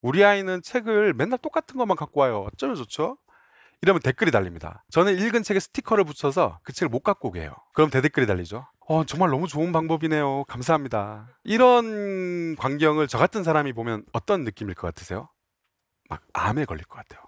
우리 아이는 책을 맨날 똑같은 것만 갖고 와요. 어쩌면 좋죠? 이러면 댓글이 달립니다. 저는 읽은 책에 스티커를 붙여서 그 책을 못 갖고 오게 해요. 그럼 대댓글이 달리죠. 어, 정말 너무 좋은 방법이네요. 감사합니다. 이런 광경을 저 같은 사람이 보면 어떤 느낌일 것 같으세요? 막 암에 걸릴 것 같아요.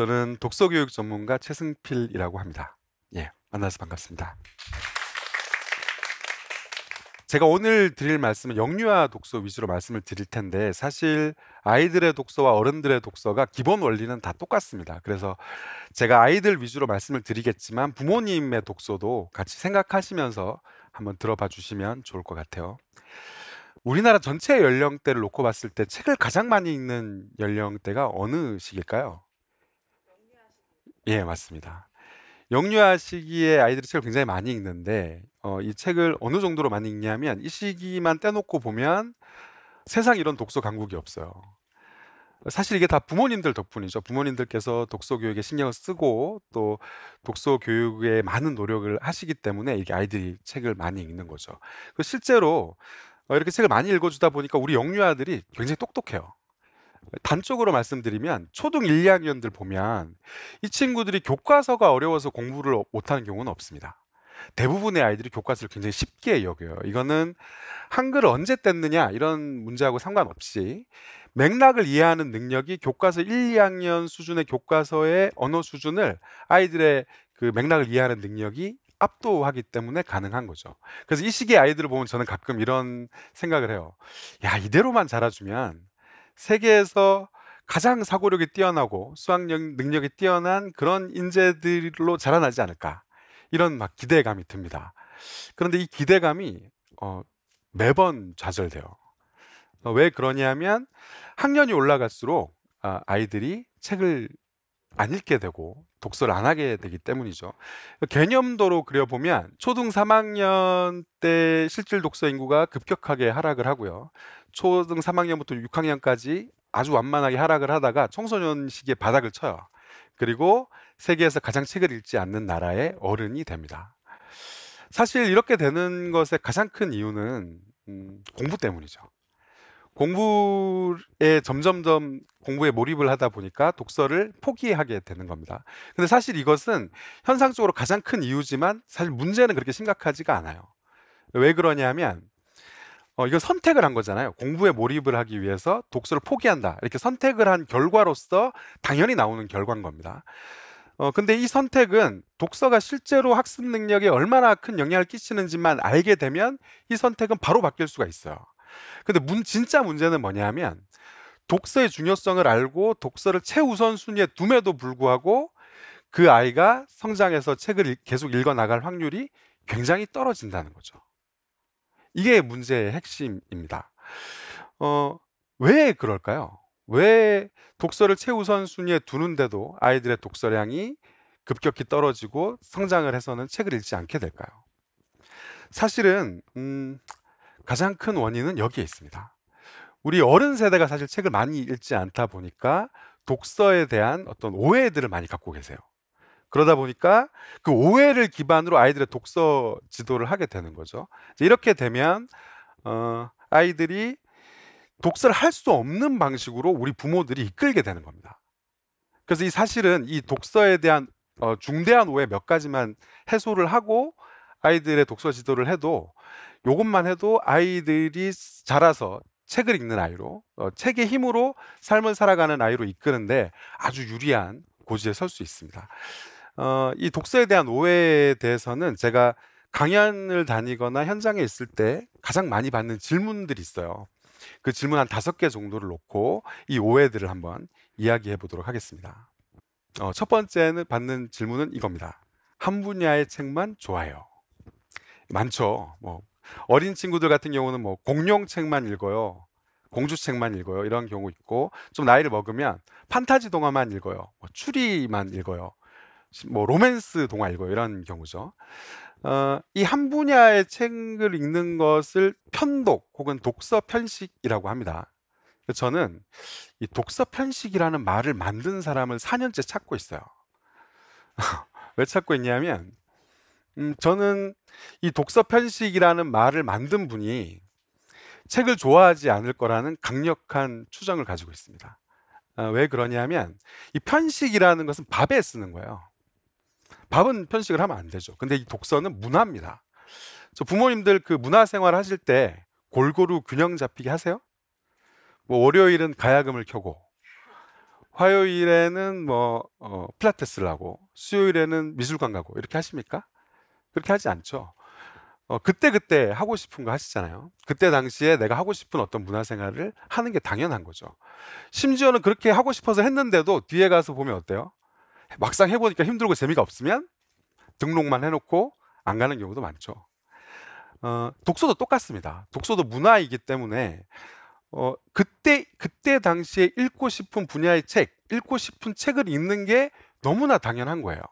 저는 독서교육 전문가 최승필이라고 합니다. 예, 만나서 반갑습니다. 제가 오늘 드릴 말씀은 영유아 독서 위주로 말씀을 드릴 텐데 사실 아이들의 독서와 어른들의 독서가 기본 원리는 다 똑같습니다. 그래서 제가 아이들 위주로 말씀을 드리겠지만 부모님의 독서도 같이 생각하시면서 한번 들어봐 주시면 좋을 것 같아요. 우리나라 전체 연령대를 놓고 봤을 때 책을 가장 많이 읽는 연령대가 어느 시기일까요? 예, 맞습니다. 영유아 시기에 아이들이 책을 굉장히 많이 읽는데 어, 이 책을 어느 정도로 많이 읽냐면 이 시기만 떼놓고 보면 세상 이런 독서 강국이 없어요. 사실 이게 다 부모님들 덕분이죠. 부모님들께서 독서 교육에 신경을 쓰고 또 독서 교육에 많은 노력을 하시기 때문에 이게 아이들이 책을 많이 읽는 거죠. 그 실제로 어, 이렇게 책을 많이 읽어주다 보니까 우리 영유아들이 굉장히 똑똑해요. 단적으로 말씀드리면 초등 1, 2학년들 보면 이 친구들이 교과서가 어려워서 공부를 못하는 경우는 없습니다. 대부분의 아이들이 교과서를 굉장히 쉽게 여겨요. 이거는 한글 을 언제 뗐느냐 이런 문제하고 상관없이 맥락을 이해하는 능력이 교과서 1, 2학년 수준의 교과서의 언어 수준을 아이들의 그 맥락을 이해하는 능력이 압도하기 때문에 가능한 거죠. 그래서 이 시기의 아이들을 보면 저는 가끔 이런 생각을 해요. 야, 이대로만 자라주면 세계에서 가장 사고력이 뛰어나고 수학 능력이 뛰어난 그런 인재들로 자라나지 않을까 이런 막 기대감이 듭니다. 그런데 이 기대감이 어, 매번 좌절돼요. 어, 왜 그러냐면 학년이 올라갈수록 아, 아이들이 책을 안 읽게 되고 독서를 안 하게 되기 때문이죠. 개념도로 그려보면 초등 3학년 때 실질 독서 인구가 급격하게 하락을 하고요. 초등 3학년부터 6학년까지 아주 완만하게 하락을 하다가 청소년 시기에 바닥을 쳐요. 그리고 세계에서 가장 책을 읽지 않는 나라의 어른이 됩니다. 사실 이렇게 되는 것의 가장 큰 이유는 음, 공부 때문이죠. 공부에 점점점 공부에 몰입을 하다 보니까 독서를 포기하게 되는 겁니다. 근데 사실 이것은 현상적으로 가장 큰 이유지만 사실 문제는 그렇게 심각하지가 않아요. 왜 그러냐면 어, 이거 선택을 한 거잖아요. 공부에 몰입을 하기 위해서 독서를 포기한다. 이렇게 선택을 한 결과로서 당연히 나오는 결과인 겁니다. 어, 근데 이 선택은 독서가 실제로 학습 능력에 얼마나 큰 영향을 끼치는지만 알게 되면 이 선택은 바로 바뀔 수가 있어요. 근데 문, 진짜 문제는 뭐냐면 독서의 중요성을 알고 독서를 최우선순위에 둠에도 불구하고 그 아이가 성장해서 책을 계속 읽어 나갈 확률이 굉장히 떨어진다는 거죠. 이게 문제의 핵심입니다. 어, 왜 그럴까요? 왜 독서를 최우선순위에 두는데도 아이들의 독서량이 급격히 떨어지고 성장을 해서는 책을 읽지 않게 될까요? 사실은 음, 가장 큰 원인은 여기에 있습니다. 우리 어른 세대가 사실 책을 많이 읽지 않다 보니까 독서에 대한 어떤 오해들을 많이 갖고 계세요. 그러다 보니까 그 오해를 기반으로 아이들의 독서 지도를 하게 되는 거죠. 이렇게 되면 어, 아이들이 독서를 할 수 없는 방식으로 우리 부모들이 이끌게 되는 겁니다. 그래서 이 사실은 이 독서에 대한 어, 중대한 오해 몇 가지만 해소를 하고 아이들의 독서 지도를 해도 요것만 해도 아이들이 자라서 책을 읽는 아이로 어, 책의 힘으로 삶을 살아가는 아이로 이끄는데 아주 유리한 고지에 설 수 있습니다. 어, 이 독서에 대한 오해에 대해서는 제가 강연을 다니거나 현장에 있을 때 가장 많이 받는 질문들이 있어요. 그 질문 한 다섯 개 정도를 놓고 이 오해들을 한번 이야기해 보도록 하겠습니다. 어, 첫 번째는 받는 질문은 이겁니다. 한 분야의 책만 좋아요. 많죠. 뭐 어린 친구들 같은 경우는 뭐 공룡 책만 읽어요. 공주 책만 읽어요. 이런 경우 있고 좀 나이를 먹으면 판타지 동화만 읽어요. 뭐 추리만 읽어요. 뭐 로맨스 동화 읽어요. 이런 경우죠. 어, 이 한 분야의 책을 읽는 것을 편독 혹은 독서 편식이라고 합니다. 저는 이 독서 편식이라는 말을 만든 사람을 4년째 찾고 있어요. 왜 찾고 있냐면 음, 저는 이 독서 편식이라는 말을 만든 분이 책을 좋아하지 않을 거라는 강력한 추정을 가지고 있습니다. 아, 왜 그러냐면 이 편식이라는 것은 밥에 쓰는 거예요. 밥은 편식을 하면 안 되죠. 근데 이 독서는 문화입니다. 저 부모님들 그 문화 생활 하실 때 골고루 균형 잡히게 하세요? 뭐 월요일은 가야금을 켜고 화요일에는 뭐 어, 필라테스를 하고 수요일에는 미술관 가고 이렇게 하십니까? 그렇게 하지 않죠. 어, 그때 그때 하고 싶은 거 하시잖아요. 그때 당시에 내가 하고 싶은 어떤 문화생활을 하는 게 당연한 거죠. 심지어는 그렇게 하고 싶어서 했는데도 뒤에 가서 보면 어때요? 막상 해보니까 힘들고 재미가 없으면 등록만 해놓고 안 가는 경우도 많죠. 어, 독서도 똑같습니다. 독서도 문화이기 때문에 어, 그때 그때 당시에 읽고 싶은 분야의 책, 읽고 싶은 책을 읽는 게 너무나 당연한 거예요.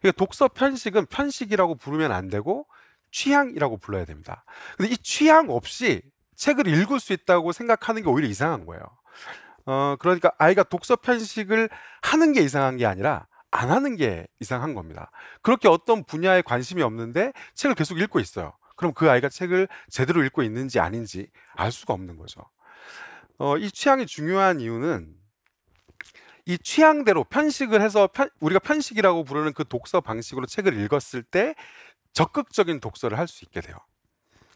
그러니까 독서 편식은 편식이라고 부르면 안 되고 취향이라고 불러야 됩니다. 근데 이 취향 없이 책을 읽을 수 있다고 생각하는 게 오히려 이상한 거예요. 어, 그러니까 아이가 독서 편식을 하는 게 이상한 게 아니라 안 하는 게 이상한 겁니다. 그렇게 어떤 분야에 관심이 없는데 책을 계속 읽고 있어요. 그럼 그 아이가 책을 제대로 읽고 있는지 아닌지 알 수가 없는 거죠. 어, 이 취향이 중요한 이유는 이 취향대로 편식을 해서 편, 우리가 편식이라고 부르는 그 독서 방식으로 책을 읽었을 때 적극적인 독서를 할 수 있게 돼요.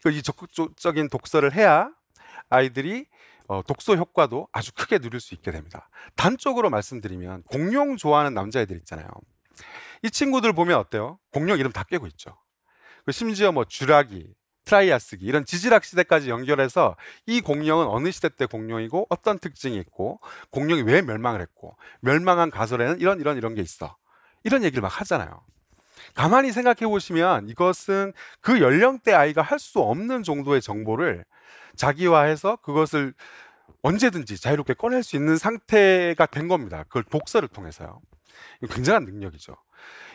그러니까 이 적극적인 독서를 해야 아이들이 어, 독서 효과도 아주 크게 누릴 수 있게 됩니다. 단적으로 말씀드리면 공룡 좋아하는 남자애들 있잖아요. 이 친구들 보면 어때요? 공룡 이름 다 깨고 있죠. 그 심지어 뭐 쥐라기, 트라이아 스기 이런 지질학 시대까지 연결해서 이 공룡은 어느 시대 때 공룡이고 어떤 특징이 있고 공룡이 왜 멸망을 했고 멸망한 가설에는 이런 이런 이런 게 있어 이런 얘기를 막 하잖아요. 가만히 생각해 보시면 이것은 그 연령대 아이가 할 수 없는 정도의 정보를 자기화해서 그것을 언제든지 자유롭게 꺼낼 수 있는 상태가 된 겁니다. 그걸 독서를 통해서요. 굉장한 능력이죠.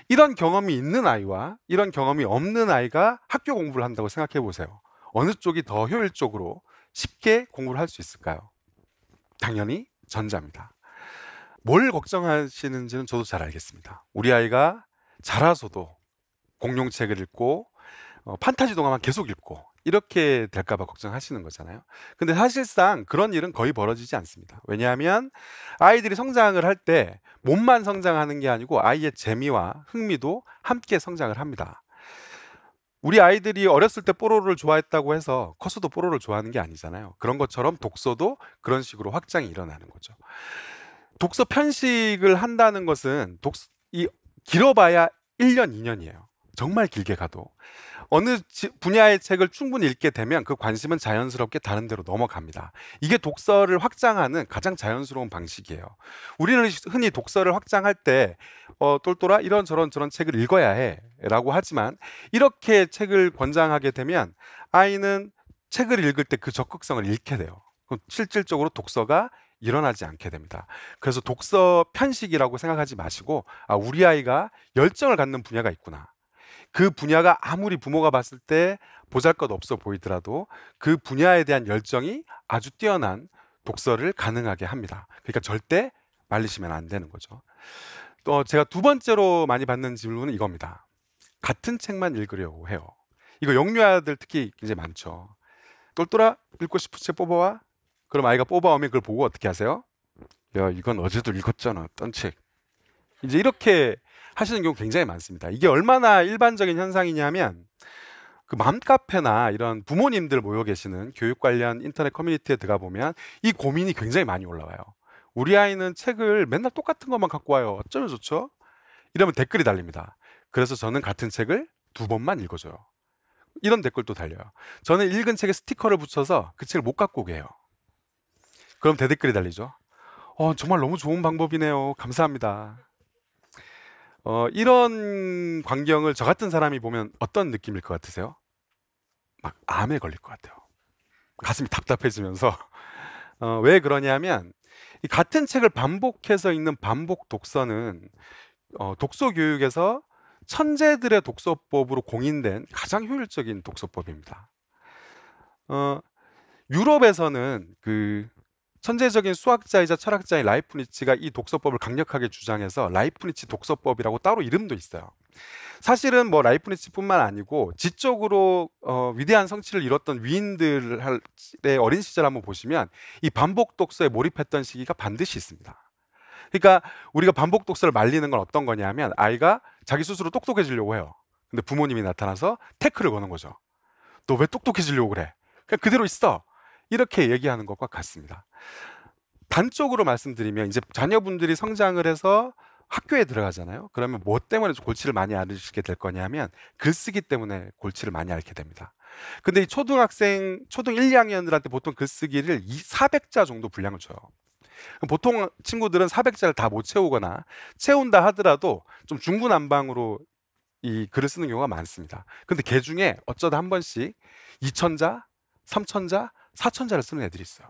이런 경험이 있는 아이와 이런 경험이 없는 아이가 학교 공부를 한다고 생각해 보세요. 어느 쪽이 더 효율적으로 쉽게 공부를 할 수 있을까요? 당연히 전자입니다. 뭘 걱정하시는지는 저도 잘 알겠습니다. 우리 아이가 자라서도 공룡책을 읽고 어, 판타지 동화만 계속 읽고 이렇게 될까봐 걱정하시는 거잖아요. 근데 사실상 그런 일은 거의 벌어지지 않습니다. 왜냐하면 아이들이 성장을 할 때 몸만 성장하는 게 아니고 아이의 재미와 흥미도 함께 성장을 합니다. 우리 아이들이 어렸을 때 뽀로로를 좋아했다고 해서 커서도 뽀로로를 좋아하는 게 아니잖아요. 그런 것처럼 독서도 그런 식으로 확장이 일어나는 거죠. 독서 편식을 한다는 것은 독서, 이 길어봐야 1년, 2년이에요. 정말 길게 가도. 어느 분야의 책을 충분히 읽게 되면 그 관심은 자연스럽게 다른 데로 넘어갑니다. 이게 독서를 확장하는 가장 자연스러운 방식이에요. 우리는 흔히 독서를 확장할 때 어, 똘똘아 이런저런 저런 책을 읽어야 해라고 하지만 이렇게 책을 권장하게 되면 아이는 책을 읽을 때 그 적극성을 잃게 돼요. 실질적으로 독서가 일어나지 않게 됩니다. 그래서 독서 편식이라고 생각하지 마시고 아, 우리 아이가 열정을 갖는 분야가 있구나. 그 분야가 아무리 부모가 봤을 때 보잘것 없어 보이더라도 그 분야에 대한 열정이 아주 뛰어난 독서를 가능하게 합니다. 그러니까 절대 말리시면 안 되는 거죠. 또 제가 두 번째로 많이 받는 질문은 이겁니다. 같은 책만 읽으려고 해요. 이거 영유아들 특히 굉장히 많죠. 똘똘아 읽고 싶은 책 뽑아와. 그럼 아이가 뽑아오면 그걸 보고 어떻게 하세요? 야 이건 어제도 읽었잖아. 어떤 책. 이제 이렇게 하시는 경우 굉장히 많습니다. 이게 얼마나 일반적인 현상이냐면 그 맘카페나 이런 부모님들 모여 계시는 교육 관련 인터넷 커뮤니티에 들어가 보면 이 고민이 굉장히 많이 올라와요. 우리 아이는 책을 맨날 똑같은 것만 갖고 와요. 어쩌면 좋죠? 이러면 댓글이 달립니다. 그래서 저는 같은 책을 두 번만 읽어줘요. 이런 댓글도 달려요. 저는 읽은 책에 스티커를 붙여서 그 책을 못 갖고 오게 해요. 그럼 대댓글이 달리죠. 어, 정말 너무 좋은 방법이네요. 감사합니다. 어, 이런 광경을 저 같은 사람이 보면 어떤 느낌일 것 같으세요? 막 암에 걸릴 것 같아요. 가슴이 답답해지면서 어, 왜 그러냐면 이 같은 책을 반복해서 읽는 반복 독서는 어, 독서 교육에서 천재들의 독서법으로 공인된 가장 효율적인 독서법입니다. 어, 유럽에서는 그 천재적인 수학자이자 철학자인 라이프니치가이 독서법을 강력하게 주장해서 라이프니치 독서법이라고 따로 이름도 있어요. 사실은 뭐라이프니치뿐만 아니고 지적으로 어, 위대한 성취를 이뤘던 위인들의 어린 시절 한번 보시면 이 반복 독서에 몰입했던 시기가 반드시 있습니다. 그러니까 우리가 반복 독서를 말리는 건 어떤 거냐면 아이가 자기 스스로 똑똑해지려고 해요. 근데 부모님이 나타나서 태클을 거는 거죠. 너 왜 똑똑해지려고 그래? 그냥 그대로 있어. 이렇게 얘기하는 것과 같습니다. 단적으로 말씀드리면 이제 자녀분들이 성장을 해서 학교에 들어가잖아요. 그러면 뭐 때문에 골치를 많이 앓으시게 될 거냐면 글쓰기 때문에 골치를 많이 앓게 됩니다. 근데 이 초등학생 초등 1, 2학년들한테 보통 글쓰기를 400자 정도 분량을 줘요. 보통 친구들은 400자를 다 못 채우거나 채운다 하더라도 좀 중구난방으로 이 글을 쓰는 경우가 많습니다. 근데 개 중에 어쩌다 한 번씩 2 0 0 0자3 0 0 0자 사천자를 쓰는 애들이 있어요.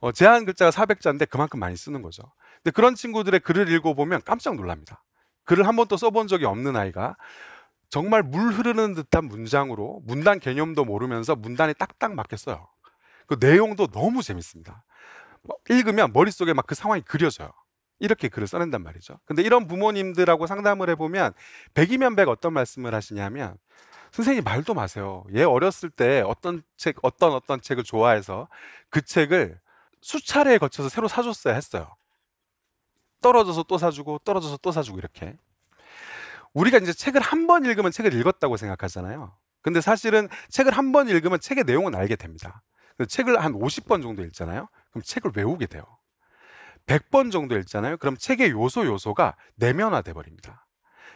어, 제한 글자가 400자인데 그만큼 많이 쓰는 거죠. 근데 그런 친구들의 글을 읽어보면 깜짝 놀랍니다. 글을 한 번도 써본 적이 없는 아이가 정말 물 흐르는 듯한 문장으로 문단 개념도 모르면서 문단에 딱딱 맞겠어요. 그 내용도 너무 재밌습니다. 뭐 읽으면 머릿속에 막 그 상황이 그려져요. 이렇게 글을 써낸단 말이죠. 근데 이런 부모님들하고 상담을 해보면 백이면 백 어떤 말씀을 하시냐면 선생님 말도 마세요. 얘 어렸을 때 어떤 책, 어떤 어떤 책을 좋아해서 그 책을 수차례에 거쳐서 새로 사줬어야 했어요. 떨어져서 또 사주고 떨어져서 또 사주고 이렇게. 우리가 이제 책을 한 번 읽으면 책을 읽었다고 생각하잖아요. 근데 사실은 책을 한 번 읽으면 책의 내용은 알게 됩니다. 책을 한 50번 정도 읽잖아요. 그럼 책을 외우게 돼요. 100번 정도 읽잖아요. 그럼 책의 요소 요소가 내면화돼 버립니다.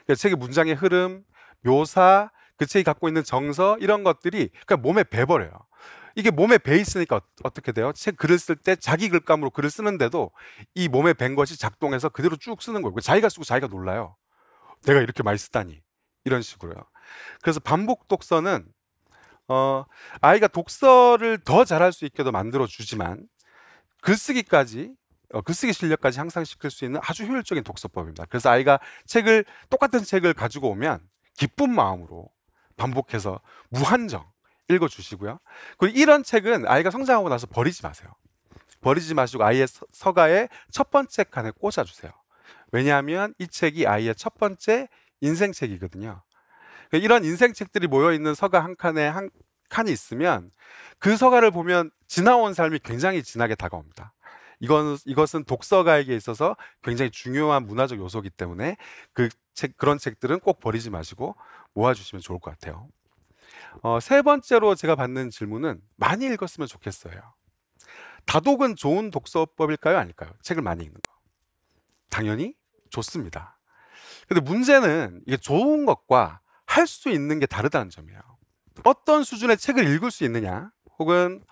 그러니까 책의 문장의 흐름, 묘사, 그 책이 갖고 있는 정서 이런 것들이 그러 그러니까 몸에 배버려요. 이게 몸에 배 있으니까 어떻게 돼요? 책 글을 쓸 때 자기 글감으로 글을 쓰는데도 이 몸에 밴 것이 작동해서 그대로 쭉 쓰는 거예요. 그 자기가 쓰고 자기가 놀라요. 내가 이렇게 많이 쓰다니 이런 식으로요. 그래서 반복 독서는 어, 아이가 독서를 더 잘할 수 있게도 만들어 주지만 글쓰기까지 어, 글쓰기 실력까지 향상시킬 수 있는 아주 효율적인 독서법입니다. 그래서 아이가 책을 똑같은 책을 가지고 오면 기쁜 마음으로 반복해서 무한정 읽어 주시고요. 그리고 이런 책은 아이가 성장하고 나서 버리지 마세요. 버리지 마시고 아이의 서가의첫 번째 칸에 꽂아 주세요. 왜냐하면 이 책이 아이의 첫 번째 인생 책이거든요. 그러니까 이런 인생 책들이 모여 있는 서가 한 칸에 한 칸이 있으면 그 서가를 보면 지나온 삶이 굉장히 진하게 다가옵니다. 이건 이것은 독서가에게 있어서 굉장히 중요한 문화적 요소이기 때문에 그 책, 그런 책들은 꼭 버리지 마시고 모아주시면 좋을 것 같아요. 어, 세 번째로 제가 받는 질문은 많이 읽었으면 좋겠어요. 다독은 좋은 독서법일까요? 아닐까요? 책을 많이 읽는 거. 당연히 좋습니다. 근데 문제는 이게 좋은 것과 할 수 있는 게 다르다는 점이에요. 어떤 수준의 책을 읽을 수 있느냐, 혹은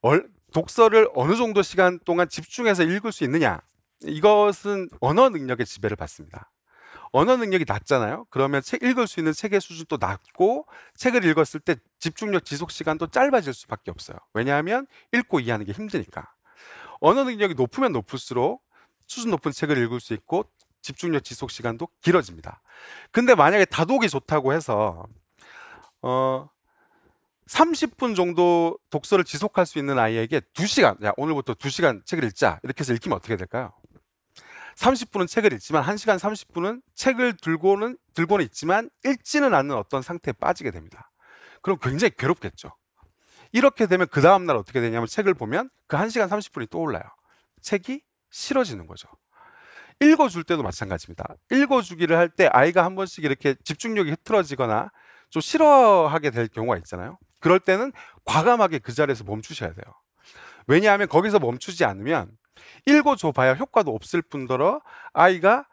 얼, 독서를 어느 정도 시간 동안 집중해서 읽을 수 있느냐, 이것은 언어 능력의 지배를 받습니다. 언어 능력이 낮잖아요. 그러면 책 읽을 수 있는 책의 수준도 낮고 책을 읽었을 때 집중력 지속 시간도 짧아질 수밖에 없어요. 왜냐하면 읽고 이해하는 게 힘드니까. 언어 능력이 높으면 높을수록 수준 높은 책을 읽을 수 있고 집중력 지속 시간도 길어집니다. 근데 만약에 다독이 좋다고 해서 어 30분 정도 독서를 지속할 수 있는 아이에게 2시간, 야, 오늘부터 2시간 책을 읽자. 이렇게 해서 읽히면 어떻게 될까요? 30분은 책을 읽지만 1시간 30분은 책을 들고는 들고는 있지만 읽지는 않는 어떤 상태에 빠지게 됩니다. 그럼 굉장히 괴롭겠죠. 이렇게 되면 그 다음 날 어떻게 되냐면 책을 보면 그 1시간 30분이 떠올라요. 책이 싫어지는 거죠. 읽어줄 때도 마찬가지입니다. 읽어주기를 할 때 아이가 한 번씩 이렇게 집중력이 흐트러지거나 좀 싫어하게 될 경우가 있잖아요. 그럴 때는 과감하게 그 자리에서 멈추셔야 돼요. 왜냐하면 거기서 멈추지 않으면 읽어줘봐야 효과도 없을 뿐더러 아이가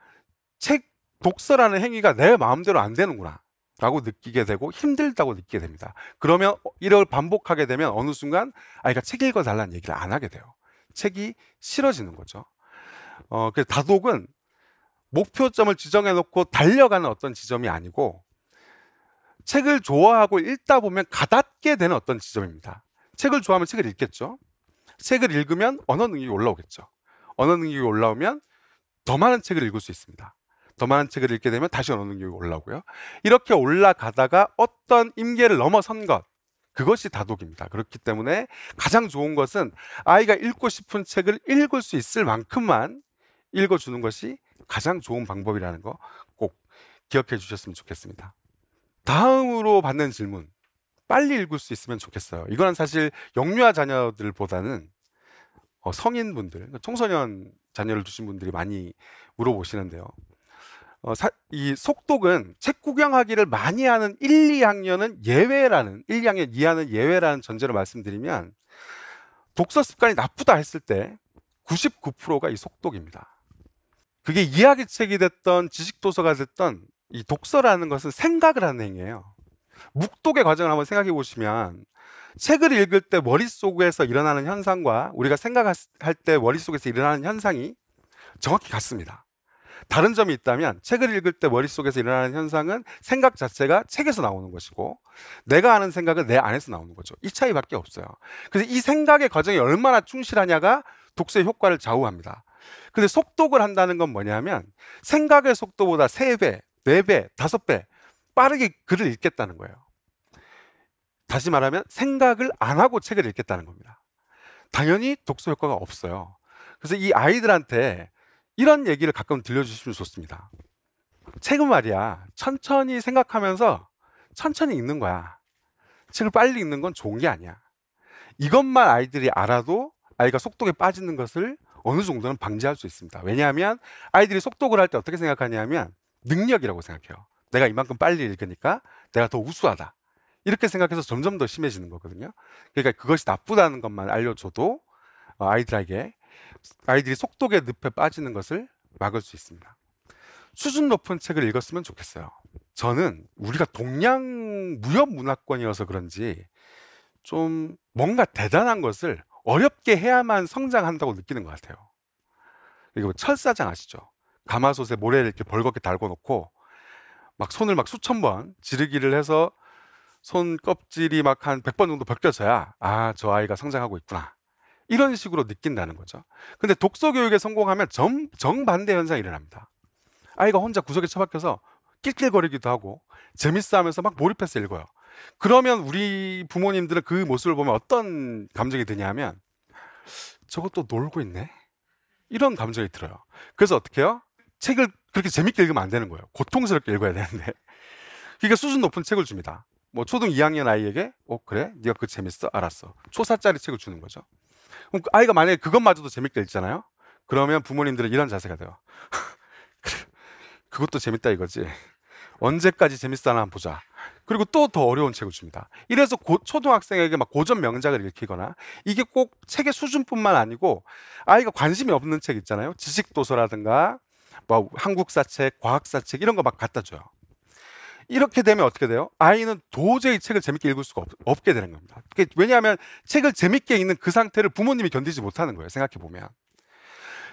책 독서라는 행위가 내 마음대로 안 되는구나. 라고 느끼게 되고 힘들다고 느끼게 됩니다. 그러면 이걸 반복하게 되면 어느 순간 아이가 책 읽어달라는 얘기를 안 하게 돼요. 책이 싫어지는 거죠. 어, 그 다독은 목표점을 지정해놓고 달려가는 어떤 지점이 아니고 책을 좋아하고 읽다 보면 가닿게 되는 어떤 지점입니다. 책을 좋아하면 책을 읽겠죠. 책을 읽으면 언어 능력이 올라오겠죠. 언어 능력이 올라오면 더 많은 책을 읽을 수 있습니다. 더 많은 책을 읽게 되면 다시 언어 능력이 올라오고요. 이렇게 올라가다가 어떤 임계를 넘어선 것 그것이 다독입니다. 그렇기 때문에 가장 좋은 것은 아이가 읽고 싶은 책을 읽을 수 있을 만큼만 읽어주는 것이 가장 좋은 방법이라는 거 꼭 기억해 주셨으면 좋겠습니다. 다음으로 받는 질문 빨리 읽을 수 있으면 좋겠어요. 이거는 사실 영유아 자녀들보다는 어, 성인분들, 그러니까 청소년 자녀를 두신 분들이 많이 물어보시는데요. 어, 사, 이 속독은 책 구경하기를 많이 하는 1, 2학년은 예외라는 1, 2학년 이하는 예외라는 전제로 말씀드리면 독서 습관이 나쁘다 했을 때 99%가 이 속독입니다. 그게 이야기책이 됐던 지식도서가 됐던 이 독서라는 것은 생각을 하는 행위예요. 묵독의 과정을 한번 생각해 보시면 책을 읽을 때 머릿속에서 일어나는 현상과 우리가 생각할 때 머릿속에서 일어나는 현상이 정확히 같습니다. 다른 점이 있다면 책을 읽을 때 머릿속에서 일어나는 현상은 생각 자체가 책에서 나오는 것이고 내가 하는 생각은 내 안에서 나오는 거죠. 이 차이밖에 없어요. 그래서 이 생각의 과정이 얼마나 충실하냐가 독서의 효과를 좌우합니다. 근데 속독을 한다는 건 뭐냐면 생각의 속도보다 3배 4배, 5배 빠르게 글을 읽겠다는 거예요. 다시 말하면 생각을 안 하고 책을 읽겠다는 겁니다. 당연히 독서 효과가 없어요. 그래서 이 아이들한테 이런 얘기를 가끔 들려주시면 좋습니다. 책은 말이야 천천히 생각하면서 천천히 읽는 거야. 책을 빨리 읽는 건 좋은 게 아니야. 이것만 아이들이 알아도 아이가 속독에 빠지는 것을 어느 정도는 방지할 수 있습니다. 왜냐하면 아이들이 속독을 할 때 어떻게 생각하냐면 능력이라고 생각해요. 내가 이만큼 빨리 읽으니까 내가 더 우수하다. 이렇게 생각해서 점점 더 심해지는 거거든요. 그러니까 그것이 나쁘다는 것만 알려줘도 어, 아이들에게 아이들이 속독의 늪에 빠지는 것을 막을 수 있습니다. 수준 높은 책을 읽었으면 좋겠어요. 저는 우리가 동양 무협 문화권이어서 그런지 좀 뭔가 대단한 것을 어렵게 해야만 성장한다고 느끼는 것 같아요. 이거 철사장 아시죠? 가마솥에 모래를 이렇게 벌겋게 달궈 놓고 막 손을 막 수천 번 지르기를 해서 손 껍질이 막 한1 0 0번 정도 벗겨져야 아, 저 아이가 성장하고 있구나. 이런 식으로 느낀다는 거죠. 근데 독서 교육에 성공하면 정, 정반대 현상이 일어납니다. 아이가 혼자 구석에 처박혀서 낄낄거리기도 하고 재밌어 하면서 막 몰입해서 읽어요. 그러면 우리 부모님들은 그 모습을 보면 어떤 감정이 드냐면 저것도 놀고 있네? 이런 감정이 들어요. 그래서 어떻게 해요? 책을 그렇게 재밌게 읽으면 안 되는 거예요. 고통스럽게 읽어야 되는데. 그러니까 수준 높은 책을 줍니다. 뭐 초등 2학년 아이에게 어 그래? 네가 그거 재밌어? 알았어. 초사짜리 책을 주는 거죠. 그럼 그 아이가 만약에 그것마저도 재밌게 읽잖아요. 그러면 부모님들은 이런 자세가 돼요. 그것도 재밌다 이거지. 언제까지 재밌어나 보자. 그리고 또 더 어려운 책을 줍니다. 이래서 고, 초등학생에게 막 고전 명작을 읽히거나 이게 꼭 책의 수준뿐만 아니고 아이가 관심이 없는 책 있잖아요. 지식 도서라든가 뭐 한국사책, 과학사책 이런 거 막 갖다 줘요. 이렇게 되면 어떻게 돼요? 아이는 도저히 책을 재밌게 읽을 수가 없, 게 되는 겁니다. 왜냐하면 책을 재밌게 읽는 그 상태를 부모님이 견디지 못하는 거예요. 생각해 보면.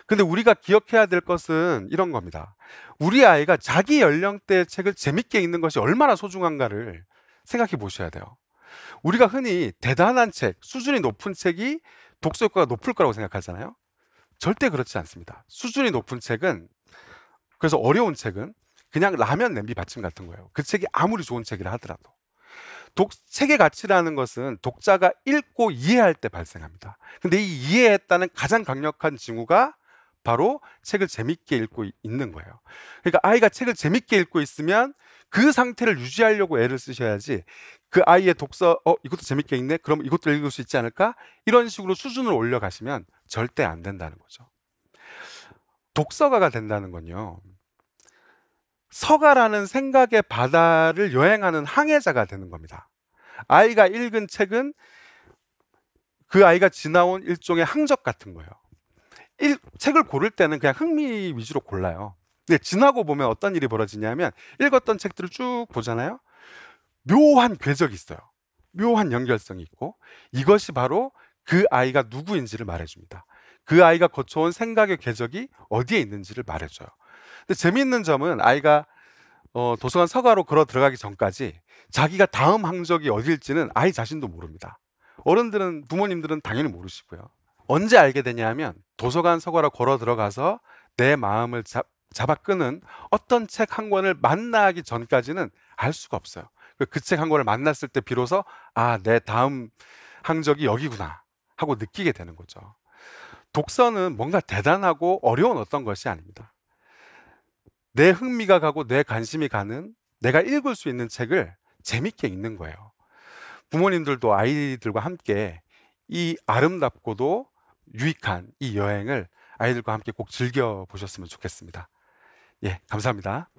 근데 우리가 기억해야 될 것은 이런 겁니다. 우리 아이가 자기 연령대의 책을 재밌게 읽는 것이 얼마나 소중한가를 생각해 보셔야 돼요. 우리가 흔히 대단한 책, 수준이 높은 책이 독서 효과가 높을 거라고 생각하잖아요. 절대 그렇지 않습니다. 수준이 높은 책은 그래서 어려운 책은 그냥 라면 냄비 받침 같은 거예요. 그 책이 아무리 좋은 책이라 하더라도. 독, 책의 가치라는 것은 독자가 읽고 이해할 때 발생합니다. 근데 이 이해했다는 가장 강력한 징후가 바로 책을 재밌게 읽고 있는 거예요. 그러니까 아이가 책을 재밌게 읽고 있으면 그 상태를 유지하려고 애를 쓰셔야지 그 아이의 독서, 어, 이것도 재밌게 읽네? 그럼 이것도 읽을 수 있지 않을까? 이런 식으로 수준을 올려가시면 절대 안 된다는 거죠. 독서가가 된다는 건요. 서가라는 생각의 바다를 여행하는 항해자가 되는 겁니다. 아이가 읽은 책은 그 아이가 지나온 일종의 항적 같은 거예요. 일, 책을 고를 때는 그냥 흥미 위주로 골라요. 근데 지나고 보면 어떤 일이 벌어지냐면 읽었던 책들을 쭉 보잖아요. 묘한 궤적이 있어요. 묘한 연결성이 있고 이것이 바로 그 아이가 누구인지를 말해줍니다. 그 아이가 거쳐온 생각의 궤적이 어디에 있는지를 말해줘요. 근데 재미있는 점은 아이가 어, 도서관 서가로 걸어 들어가기 전까지 자기가 다음 항적이 어디일지는 아이 자신도 모릅니다. 어른들은 부모님들은 당연히 모르시고요. 언제 알게 되냐면 도서관 서가로 걸어 들어가서 내 마음을 잡, 잡아 끄는 어떤 책 한 권을 만나기 전까지는 알 수가 없어요. 그 책한 그 권을 만났을 때 비로소 아내 다음 항적이 여기구나 하고 느끼게 되는 거죠. 독서는 뭔가 대단하고 어려운 어떤 것이 아닙니다. 내 흥미가 가고 내 관심이 가는 내가 읽을 수 있는 책을 재밌게 읽는 거예요. 부모님들도 아이들과 함께 이 아름답고도 유익한 이 여행을 아이들과 함께 꼭 즐겨 보셨으면 좋겠습니다. 예, 감사합니다.